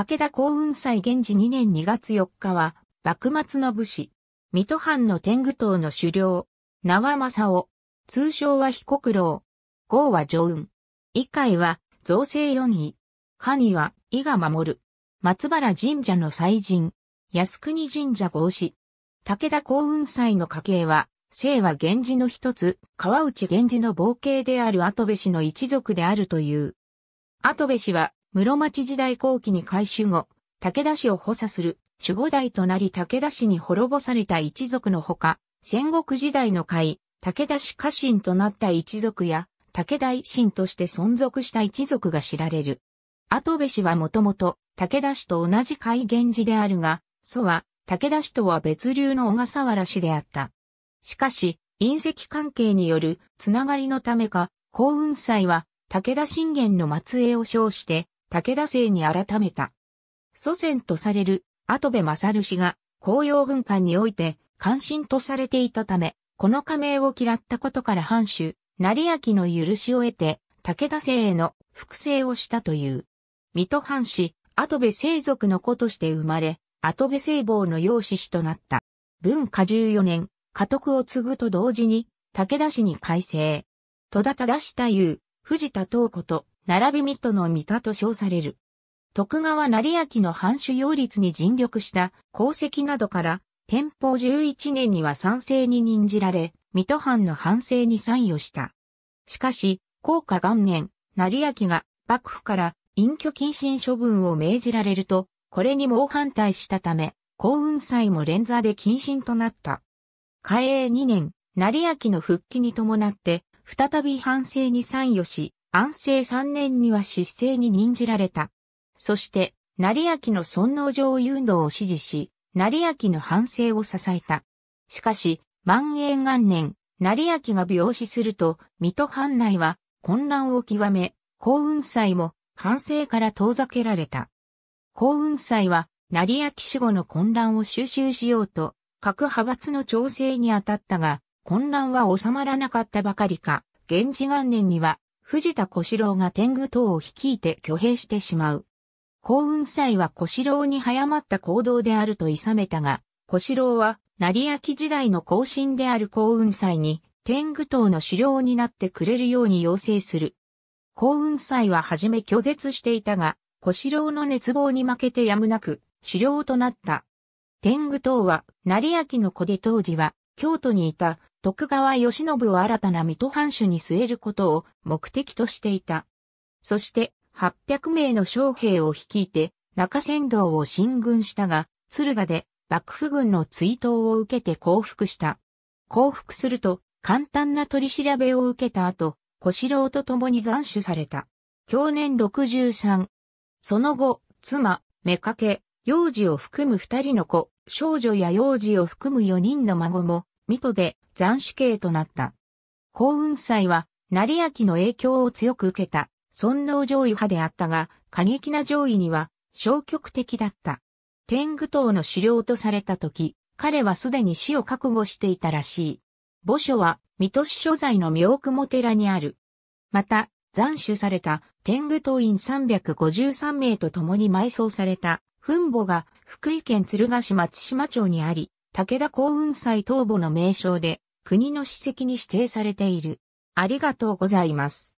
武田幸雲祭現時2年2月4日は、幕末の武士、水戸藩の天狗党の首領、名は正雄、通称は彦九郎、号は上雲、以海は造成四位、神は伊が守る、松原神社の祭神、靖国神社合祀、武田幸雲祭の家系は、姓は源氏の一つ、川内源氏の傍系である後部氏の一族であるという。後部氏は室町時代後期に改修後、武田氏を補佐する守護代となり武田氏に滅ぼされた一族のほか、戦国時代の会、武田氏家臣となった一族や、武田維新として存続した一族が知られる。後部氏はもともと武田氏と同じ海源氏であるが、祖は武田氏とは別流の小笠原氏であった。しかし、隕石関係によるつながりのためか、幸運祭は武田信玄の末裔を称して武田勢に改めた。祖先とされる、後部勝氏が、紅葉軍艦において、関心とされていたため、この加盟を嫌ったことから藩主、成明の許しを得て、武田勢への複製をしたという。水戸藩士、後部勢族の子として生まれ、後部聖望の養子氏となった。文化14年、家督を継ぐと同時に、武田氏に改正。戸田忠太夫、藤田東子と並びミッの三田と称される。徳川成明の藩主擁立に尽力した功績などから、天保11年には賛成に任じられ、水戸藩の反省に参与した。しかし、高下元年、成明が幕府から隠居謹慎処分を命じられると、これに猛反対したため、幸運祭も連座で謹慎となった。嘉永2年、成明の復帰に伴って、再び反省に参与し、安政三年には失政に任じられた。そして、成明の尊皇上誘運動を支持し、成明の反省を支えた。しかし、万永元年、成明が病死すると、水戸藩内は混乱を極め、幸運祭も反省から遠ざけられた。幸運祭は、成明死後の混乱を収集しようと、各派閥の調整に当たったが、混乱は収まらなかったばかりか、源氏元年には藤田小四郎が天狗党を率いて挙兵してしまう。幸運祭は小四郎に早まった行動であると諌めたが、小四郎は、成明時代の後進である幸運祭に、天狗党の首領になってくれるように要請する。幸運祭は初め拒絶していたが、小四郎の熱望に負けてやむなく、首領となった。天狗党は、成明の子で当時は、京都にいた徳川義信を新たな水戸藩主に据えることを目的としていた。そして、800名の将兵を率いて、中山道を進軍したが、敦賀で幕府軍の追悼を受けて降伏した。降伏すると、簡単な取り調べを受けた後、小四郎と共に斬首された。去年63。その後、妻、妾、幼児を含む二人の子、少女や幼児を含む四人の孫も水戸で斬首刑となった。幸運祭は、成明の影響を強く受けた、尊王上位派であったが、過激な上位には消極的だった。天狗党の狩猟とされた時、彼はすでに死を覚悟していたらしい。墓所は、水戸市所在の妙雲寺にある。また、斬首された天狗党員353名と共に埋葬された墳墓が福井県鶴ヶ島津島町にあり、武田幸雲祭東母の名称で、国の史跡に指定されている。ありがとうございます。